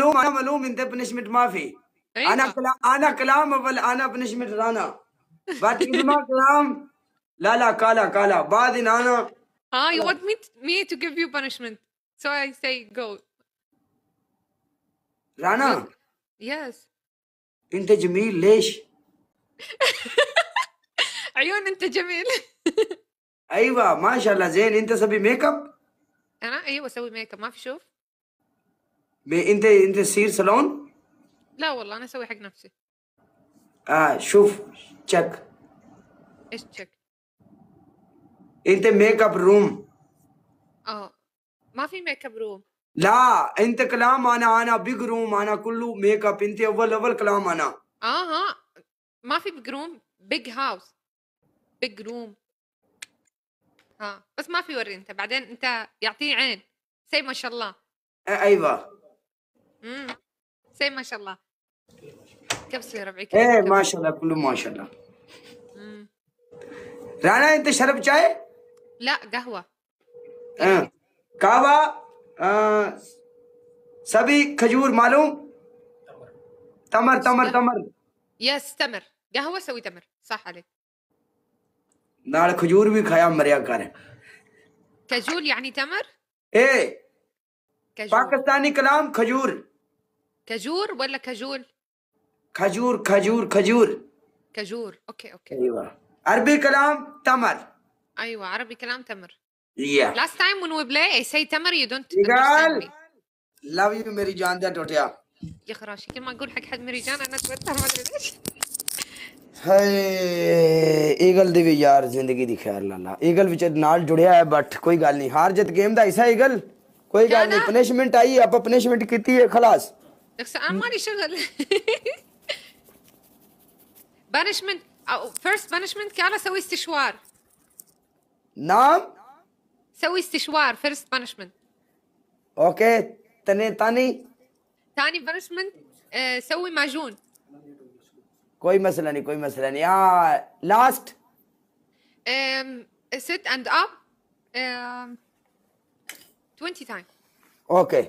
معلوم انا معلوم انت بنشمت ما في إيه؟ انا انا كلام اول انا بنشمت رانا بات ما كلام لا لا كالا كالا بعد انا اه يو want مي مي تو جيف يو بنشمنت سو اي سي جو رانا يس انت جميل ليش عيون انت جميل ايوه ما شاء الله زين انت سوي ميك اب انا ايوه اسوي ميك اب ما في شوف ب... انت انت تصير صالون لا والله انا اسوي حق نفسي اه شوف تشيك ايش تشيك انت ميك اب روم اه ما في ميك اب روم لا انت كلام انا انا بيج روم انا كله ميك اب انت اول اول كلام انا اه ها ما في بيج روم بيج هاوس بيج روم ها بس ما في وري انت بعدين انت يعطيه عين سي ما شاء الله ايوه امم زي ما شاء الله كم يا ربعي ايه ما شاء الله كله ما شاء الله رانا انت شرب شاي؟ لا قهوة اه قهوة آه. سبي خجور معلوم؟ تمر تمر تمر يس تمر قهوة سوي تمر صح عليك نال خجور بھی کھایا مریا کر كجول يعني تمر ايه كجول. باكستاني كلام خجور كجور ولا كجول؟ كجور كجور كجور كجور اوكي اوكي ايوه عربي كلام تمر ايوه عربي كلام تمر yeah last time when we play I say تمر you don't understand me love you ميري جان ده توتيا يا خراشي كل ما اقول حق حد ميري جان انا اتوتر ما ادري ليش ਹਾਏ ਇਹ ਗੱਲ ਦੀ ਵੀ ਯਾਰ ਜ਼ਿੰਦਗੀ ਦੀ ਖੈਰ ਲਾਲਾ ਇਹ ਗੱਲ ਵਿੱਚ ਨਾਲ ਜੁੜਿਆ ਹੈ ਬਟ ਕੋਈ ਗੱਲ ਨਹੀਂ ਹਾਰ ਜਿੱਤ ਗੇਮ ਦਾ ਹਿੱਸਾ ਇਹ ਕੋਈ ਗੱਲ ਨਹੀਂ ਪਨਿਸ਼ਮੈਂਟ ਆਈ ਆਪਾਂ ਪਨਿਸ਼ਮੈਂਟ ਕੀਤੀ ਹੈ ਖਲਾਸ بس انا مالي شغل بانشمنت او فيرست بانشمنت كان سوي استشوار نعم سوي استشوار فيرست بانشمنت اوكي تاني تاني تاني بانشمنت آه، سوي معجون كوي مثلا كوي مثلا يا لاست ام سيت اند اب 20 تايم اوكي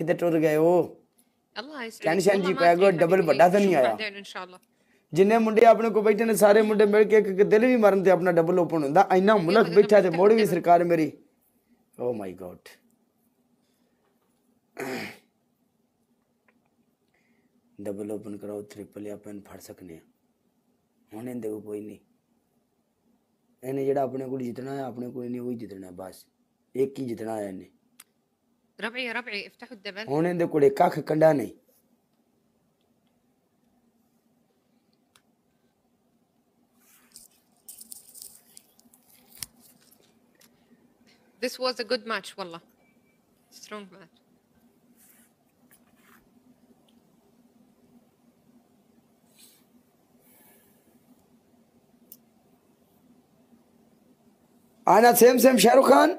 کدھر ٹر گئے ہو کہنے شان جی پہ گو ڈبل بڑا تھا نہیں آیا جنہیں منڈے اپنے کو بیٹھے نے سارے منڈے مل کے ایک دل بھی مرن تھے اپنا ڈبل اوپن ہوں دا اینہ ملک بیٹھا تھے موڑے بھی سرکار میری او مائی گوڈ ڈبل اوپن کراؤ تریپل یا پین پھڑ سکنے ہیں ہونے دے کوئی نہیں اینے جڑا اپنے کو جتنا ہے اپنے کو نہیں ہوئی جتنا ہے باس ایک کی جتنا ہے نہیں ربعي يا ربعي افتحوا الدبان هون كل كاك கண்டானே This was a good match والله strong match انا سيم سيم شاروخان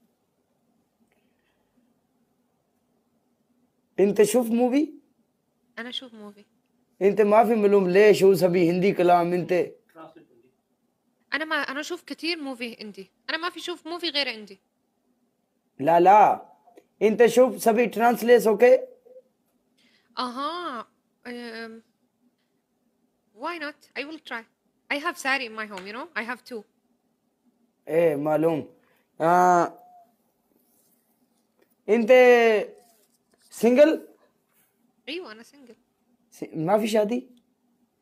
انت شوف موفي انا شوف موفي انت ما في ملوم ليش هو سبي هندي كلام انت انا ما انا اشوف كثير موفي عندي انا ما في شوف موفي غير عندي لا لا انت شوف سبي ترانسليس اوكي اها واي نوت اي ويل تراي اي هاف ساري ان ماي هوم يو نو اي هاف تو ايه معلوم آه. انت سنجل ايوه انا سنجل س... ما في شادي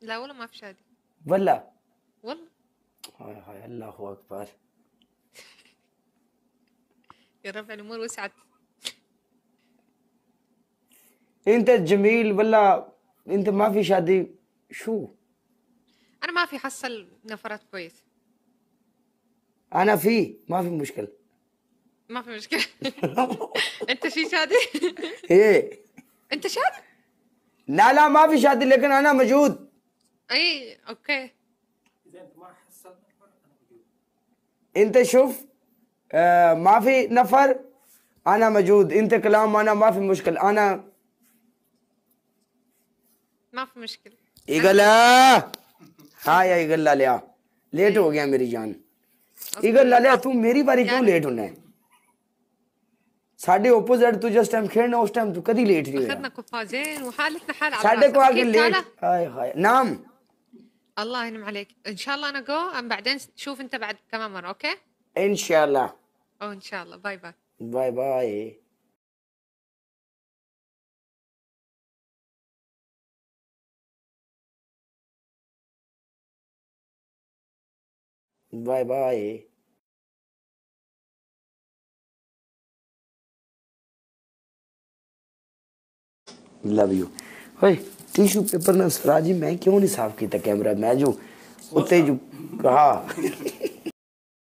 لا ولا ما في شادي ولا والله هاي هاي الله اكبر يا رب الامور وسعت انت جميل ولا انت ما في شادي شو انا ما في حصل نفرات كويس انا في ما في مشكله ما في مشكله انت شي شادي؟ ايه انت شادي؟ لا لا ما في شادي لكن انا مجهود اي اوكي انت شوف آه ما في نفر انا موجود انت كلام انا ما في مشكل انا ما في مشكل ايغلا हाँ या ईगल लालिया लेट हो गया मेरी जान لا लालिया तुम मेरी बारी क्यों लेट होना है ساڈے اپوزٹ تو جس ٹائم کھیڑنا اس ٹائم تو کدی لیٹ نہیں ہوئے خدمت کو فاجے حالت نہ حال ساڈے کو اگے لیٹ ہائے ہائے نام اللہ ينعم عليك ان شاء الله انا جو ام بعدين شوف انت بعد كمان مره اوكي ان شاء الله او ان شاء الله باي باي باي باي باي باي لو یو اوئے ٹیشو پیپر نہ سراجی جی میں کیوں نہیں صاف کیتا کیمرہ میں جو اتنے جو کہا